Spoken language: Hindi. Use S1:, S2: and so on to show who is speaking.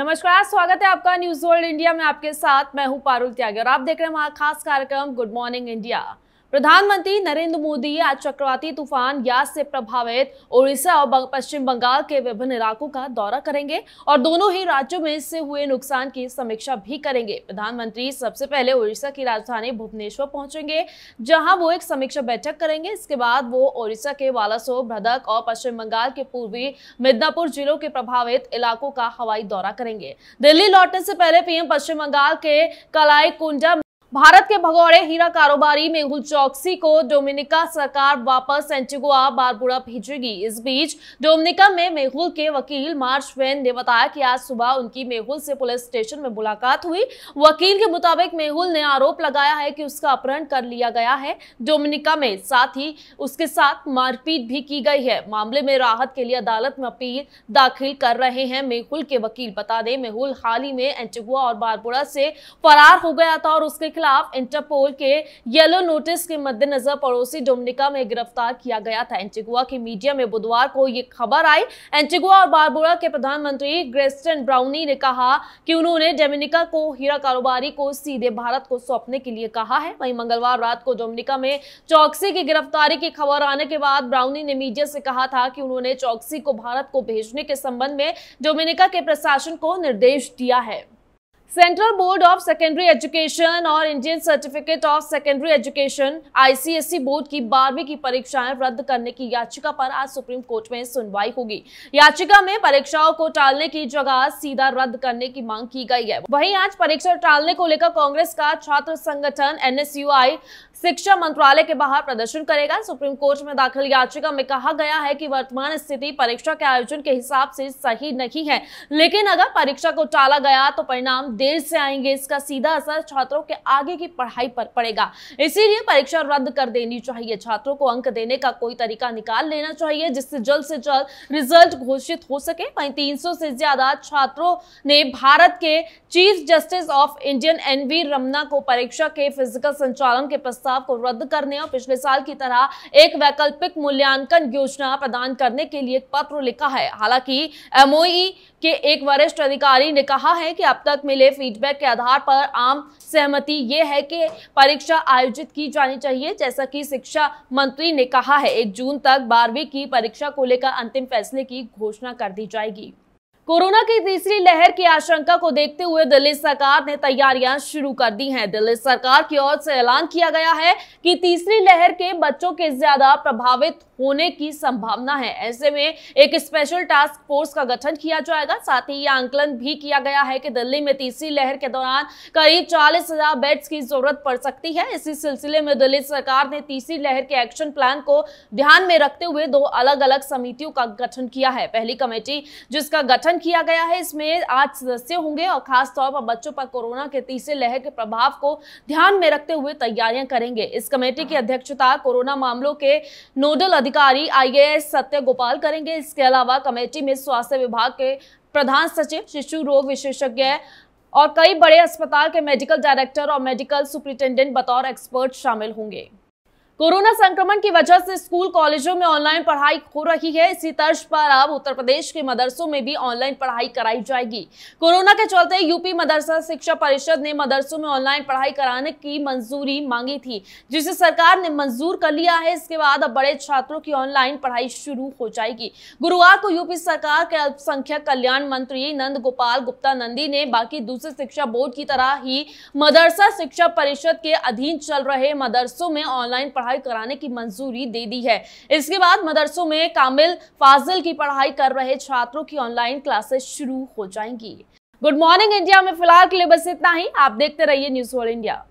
S1: नमस्कार स्वागत है आपका न्यूज वर्ल्ड इंडिया में आपके साथ मैं हूं पारुल त्यागी और आप देख रहे हैं हमारा खास कार्यक्रम गुड मॉर्निंग इंडिया प्रधानमंत्री नरेंद्र मोदी आज चक्रवाती तूफान यास से प्रभावित ओडिशा और पश्चिम बंगाल के विभिन्न इलाकों का दौरा करेंगे और दोनों ही राज्यों में इससे हुए नुकसान की समीक्षा भी करेंगे प्रधानमंत्री सबसे पहले ओडिशा की राजधानी भुवनेश्वर पहुंचेंगे जहां वो एक समीक्षा बैठक करेंगे इसके बाद वो ओडिशा के वालासो भदक और पश्चिम बंगाल के पूर्वी मिदनापुर जिलों के प्रभावित इलाकों का हवाई दौरा करेंगे दिल्ली लौटने से पहले पीएम पश्चिम बंगाल के कलाई कुंडा भारत के भगौड़े हीरा कारोबारी मेहुल चौकसी को डोमिनिका सरकार वापस एंटीगुआ बारबुड़ा भेजेगी इस बीच डोमिनिका में मेहुल के वकील मार्च वेन ने बताया कि आज सुबह उनकी मेहुल से पुलिस स्टेशन में मुलाकात हुई वकील के मुताबिक मेहुल ने आरोप लगाया है कि उसका अपहरण कर लिया गया है डोमिनिका में साथ ही उसके साथ मारपीट भी की गई है मामले में राहत के लिए अदालत में अपील दाखिल कर रहे हैं मेहुल के वकील बता दें मेहुल हाल ही में एंटीगुआ और बारबुड़ा से फरार हो गया था और उसके खिलाफ इंटरपोल के येलो नोटिस के मद्देनजर पड़ोसी डोमिनिका में गिरफ्तार किया गया था एंटीगुआ की मीडिया में बुधवार को ये खबर आई एंटीगुआ और बारबोरा के प्रधानमंत्री ग्रेस्टन ब्राउनी ने कहा कि उन्होंने डोमिनिका को हीरा कारोबारी को सीधे भारत को सौंपने के लिए कहा है वही मंगलवार रात को डोमिनिका में चौकसी की गिरफ्तारी की खबर आने के बाद ब्राउनी ने मीडिया से कहा था कि उन्होंने चौकसी को भारत को भेजने के संबंध में डोमिनिका के प्रशासन को निर्देश दिया है Central Board of Secondary Education और Indian Certificate of Secondary Education ICSE board की बारहवीं की परीक्षाएं रद्द करने की याचिका पर आज सुप्रीम कोर्ट में सुनवाई होगी याचिका में परीक्षाओं को टालने की जगह सीधा रद्द करने की मांग की गई है वहीं आज परीक्षा टालने को लेकर कांग्रेस का छात्र संगठन एनएसयूआई शिक्षा मंत्रालय के बाहर प्रदर्शन करेगा सुप्रीम कोर्ट में दाखिल याचिका में कहा गया है कि वर्तमान स्थिति परीक्षा के आयोजन के हिसाब से सही नहीं है लेकिन अगर परीक्षा को टाला गया तो परिणाम देर से आएंगे इसका सीधा असर छात्रों के आगे की पढ़ाई पर पड़ेगा इसीलिए परीक्षा रद्द कर देनी चाहिए छात्रों को अंक देने का कोई तरीका निकाल लेना चाहिए जिससे जल्द से जल्द रिजल्ट घोषित हो सके वहीं तीन से ज्यादा छात्रों ने भारत के Chief Justice of Indian N Ramana को परीक्षा के फिजिकल संचालन के प्रस्ताव को रद्द करने और पिछले साल की तरह एक वैकल्पिक मूल्यांकन योजना प्रदान करने के लिए पत्र लिखा है हालांकि एमओई के एक वरिष्ठ अधिकारी ने कहा है कि अब तक मिले फीडबैक के आधार पर आम सहमति ये है कि परीक्षा आयोजित की जानी चाहिए जैसा कि शिक्षा मंत्री ने कहा है एक जून तक बारहवीं की परीक्षा को लेकर अंतिम फैसले की घोषणा कर दी जाएगी कोरोना की तीसरी लहर की आशंका को देखते हुए दिल्ली सरकार ने तैयारियां शुरू कर दी हैं दिल्ली सरकार की ओर से ऐलान किया गया है कि तीसरी लहर के बच्चों के ज्यादा प्रभावित होने की संभावना है ऐसे में एक स्पेशल टास्क फोर्स का गठन किया जाएगा साथ ही यह आंकलन भी किया गया है कि दिल्ली में तीसरी लहर के दौरान करीब चालीस हजार बेड्स की जरूरत पड़ सकती है इसी सिलसिले में दिल्ली सरकार ने तीसरी लहर के एक्शन प्लान को ध्यान में रखते हुए दो अलग अलग समितियों का गठन किया है पहली कमेटी जिसका गठन किया गया है इसमें आठ सदस्य होंगे और खासतौर पर बच्चों पर कोरोना के तीसरे लहर के प्रभाव को ध्यान में रखते हुए तैयारियां करेंगे इस कमेटी की अध्यक्षता कोरोना मामलों के नोडल अधिकारी आईएएस सत्य गोपाल करेंगे इसके अलावा कमेटी में स्वास्थ्य विभाग के प्रधान सचिव शिशु रोग विशेषज्ञ और कई बड़े अस्पताल के मेडिकल डायरेक्टर और मेडिकल सुप्रिंटेंडेंट बतौर एक्सपर्ट शामिल होंगे कोरोना संक्रमण की वजह से स्कूल कॉलेजों में ऑनलाइन पढ़ाई हो रही है इसी तर्ज पर अब उत्तर प्रदेश के मदरसों में भी ऑनलाइन पढ़ाई कराई जाएगी कोरोना के चलते यूपी मदरसा शिक्षा परिषद ने मदरसों में ऑनलाइन पढ़ाई कराने की मंजूरी मांगी थी जिसे सरकार ने मंजूर कर लिया है इसके बाद अब बड़े छात्रों की ऑनलाइन पढ़ाई शुरू हो जाएगी गुरुवार को यूपी सरकार के अल्पसंख्यक कल्याण मंत्री नंद गोपाल गुप्ता नंदी ने बाकी दूसरे शिक्षा बोर्ड की तरह ही मदरसा शिक्षा परिषद के अधीन चल रहे मदरसों में ऑनलाइन पढ़ाई पढ़ाई कराने की मंजूरी दे दी है इसके बाद मदरसों में कामिल फाजिल की पढ़ाई कर रहे छात्रों की ऑनलाइन क्लासेस शुरू हो जाएंगी गुड मॉर्निंग इंडिया में फिलहाल के लिए बस इतना ही आप देखते रहिए न्यूज ऑल इंडिया